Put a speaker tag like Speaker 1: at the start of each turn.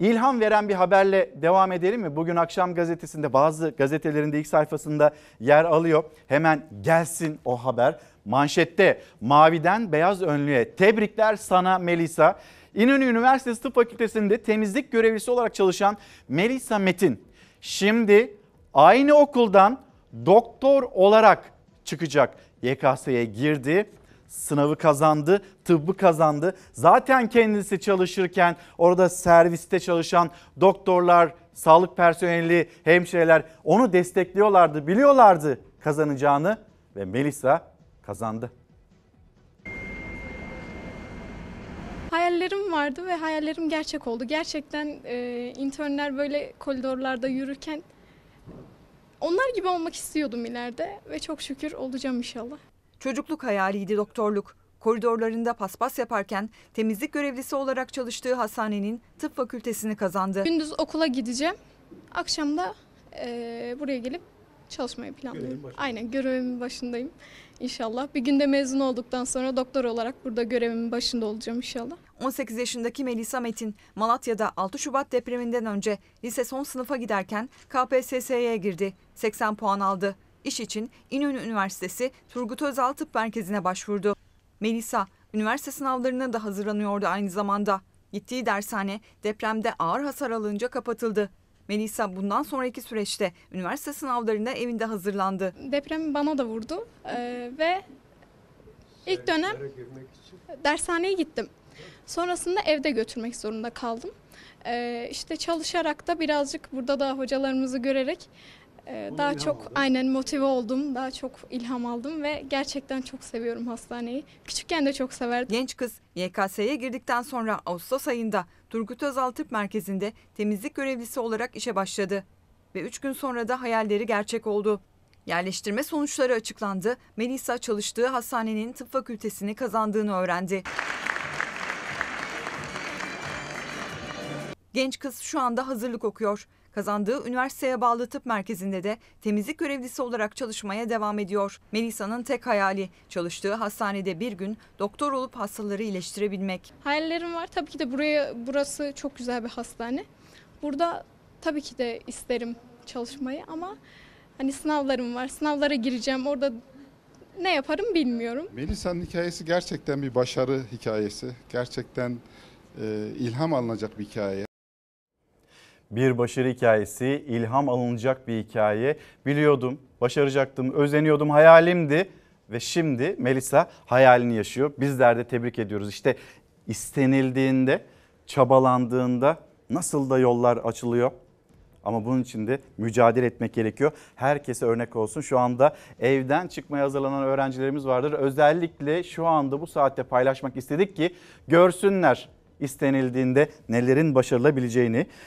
Speaker 1: İlham veren bir haberle devam edelim mi? Bugün akşam gazetesinde bazı gazetelerinde ilk sayfasında yer alıyor. Hemen gelsin o haber. Manşette maviden beyaz önlüğe tebrikler sana Melisa. İnönü Üniversitesi Tıp Fakültesi'nde temizlik görevlisi olarak çalışan Melisa Metin. Şimdi aynı okuldan doktor olarak çıkacak. YKS'ye girdi sınavı kazandı, tıbbı kazandı. Zaten kendisi çalışırken orada serviste çalışan doktorlar, sağlık personeli, hemşireler onu destekliyorlardı, biliyorlardı kazanacağını ve Melisa kazandı.
Speaker 2: Hayallerim vardı ve hayallerim gerçek oldu. Gerçekten e, internler böyle koridorlarda yürürken onlar gibi
Speaker 3: olmak istiyordum ileride ve çok şükür olacağım inşallah. Çocukluk hayaliydi doktorluk. Koridorlarında paspas yaparken temizlik görevlisi olarak çalıştığı hastanenin tıp fakültesini kazandı. Gündüz okula
Speaker 2: gideceğim. Akşam da e, buraya gelip çalışmayı planlıyorum. Aynen görevimin başındayım inşallah. Bir günde mezun olduktan sonra doktor
Speaker 3: olarak burada görevimin başında olacağım inşallah. 18 yaşındaki Melisa Metin Malatya'da 6 Şubat depreminden önce lise son sınıfa giderken KPSS'ye girdi. 80 puan aldı. İş için İnönü Üniversitesi Turgut Özal Tıp Merkezi'ne başvurdu. Melisa, üniversite sınavlarına da hazırlanıyordu aynı zamanda. Gittiği dershane depremde ağır hasar alınca kapatıldı. Melisa bundan sonraki süreçte üniversite sınavlarına evinde hazırlandı. Deprem bana da vurdu ee,
Speaker 2: ve ilk dönem dershaneye gittim. Sonrasında evde götürmek zorunda kaldım. Ee, işte çalışarak da birazcık burada da hocalarımızı görerek ee, daha çok aldın. aynen motive oldum, daha çok ilham aldım ve gerçekten çok seviyorum hastaneyi. Küçükken
Speaker 3: de çok severdim. Genç kız YKS'ye girdikten sonra Ağustos ayında Turgut Özal Tıp Merkezi'nde temizlik görevlisi olarak işe başladı ve üç gün sonra da hayalleri gerçek oldu. Yerleştirme sonuçları açıklandı. Melisa çalıştığı hastanenin tıp fakültesini kazandığını öğrendi. Genç kız şu anda hazırlık okuyor. Kazandığı üniversiteye bağlı tıp merkezinde de temizlik görevlisi olarak çalışmaya devam ediyor. Melisa'nın tek hayali çalıştığı hastanede bir gün doktor olup hastaları iyileştirebilmek. Hayallerim var. Tabii ki de buraya burası çok güzel bir
Speaker 2: hastane. Burada tabii ki de isterim çalışmayı ama hani sınavlarım var. Sınavlara gireceğim. Orada ne yaparım bilmiyorum.
Speaker 1: Melisa'nın hikayesi gerçekten bir başarı hikayesi. Gerçekten e, ilham alınacak bir hikaye bir başarı hikayesi, ilham alınacak bir hikaye. Biliyordum, başaracaktım, özeniyordum, hayalimdi ve şimdi Melisa hayalini yaşıyor. Bizler de tebrik ediyoruz. İşte istenildiğinde, çabalandığında nasıl da yollar açılıyor. Ama bunun için de mücadele etmek gerekiyor. Herkese örnek olsun. Şu anda evden çıkmaya hazırlanan öğrencilerimiz vardır. Özellikle şu anda bu saatte paylaşmak istedik ki görsünler istenildiğinde nelerin başarılabileceğini.